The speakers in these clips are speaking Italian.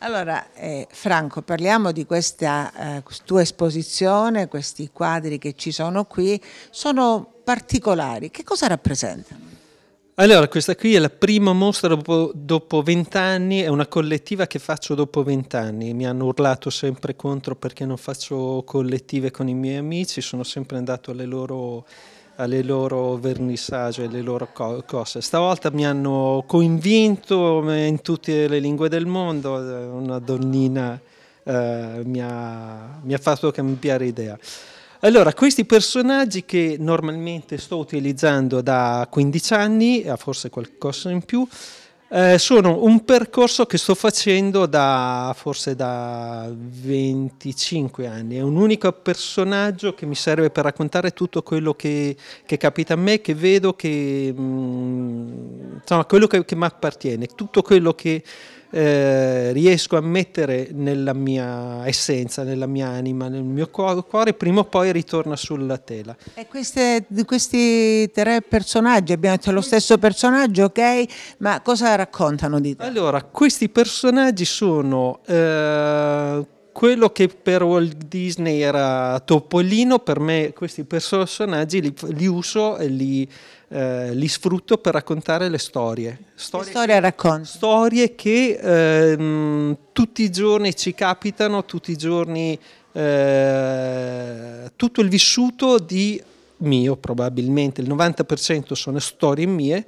Allora, eh, Franco, parliamo di questa eh, tua esposizione, questi quadri che ci sono qui, sono particolari, che cosa rappresentano? Allora, questa qui è la prima mostra dopo vent'anni, è una collettiva che faccio dopo vent'anni, mi hanno urlato sempre contro perché non faccio collettive con i miei amici, sono sempre andato alle loro alle loro vernissage, alle loro cose. Stavolta mi hanno coinvinto in tutte le lingue del mondo, eh, una donnina eh, mi, ha, mi ha fatto cambiare idea. Allora, questi personaggi che normalmente sto utilizzando da 15 anni, a forse qualcosa in più, eh, sono un percorso che sto facendo da forse da 25 anni, è un unico personaggio che mi serve per raccontare tutto quello che, che capita a me, che vedo, che mh, mm, insomma, quello che, che mi appartiene, tutto quello che eh, riesco a mettere nella mia essenza, nella mia anima, nel mio cuore, prima o poi ritorna sulla tela. E queste, questi tre personaggi, abbiamo detto lo stesso personaggio, ok? Ma cosa raccontano di te? Allora, questi personaggi sono... Eh, quello che per Walt Disney era Topolino, per me questi personaggi li, li uso e li, eh, li, sfrutto per raccontare le storie. Storie, le storie, storie che eh, tutti i giorni ci capitano, tutti i giorni, eh, tutto il vissuto di mio probabilmente, il 90% sono storie mie,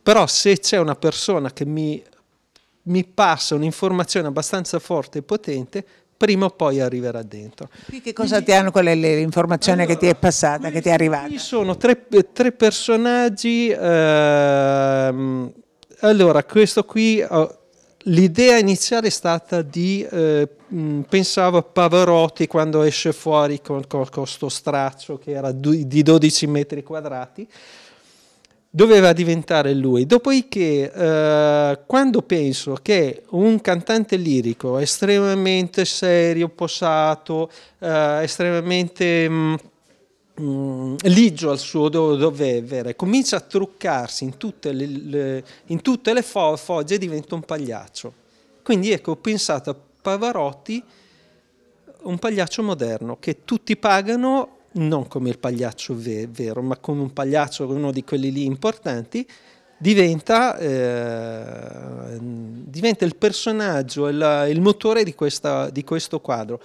però se c'è una persona che mi mi passa un'informazione abbastanza forte e potente, prima o poi arriverà dentro. Qui che cosa ti hanno, qual è l'informazione allora, che ti è passata, che ti è arrivata? Ci sono tre, tre personaggi, ehm, allora questo qui... Oh, L'idea iniziale è stata di, eh, mh, mm, pensavo a Pavarotti quando esce fuori con questo straccio che era di 12 metri quadrati, doveva diventare lui. Dopodiché, eh, quando penso che un cantante lirico estremamente serio, posato, eh, estremamente mh, mm, mh, mm, ligio al suo do- dovere, comincia a truccarsi in tutte le, le, in tutte le fo- fogge e diventa un pagliaccio. Quindi ecco, ho pensato a Pavarotti, un pagliaccio moderno, che tutti pagano non come il pagliaccio vero, ma come un pagliaccio, uno di quelli lì importanti, diventa, eh, diventa il personaggio, il, il motore di, questa, di questo quadro.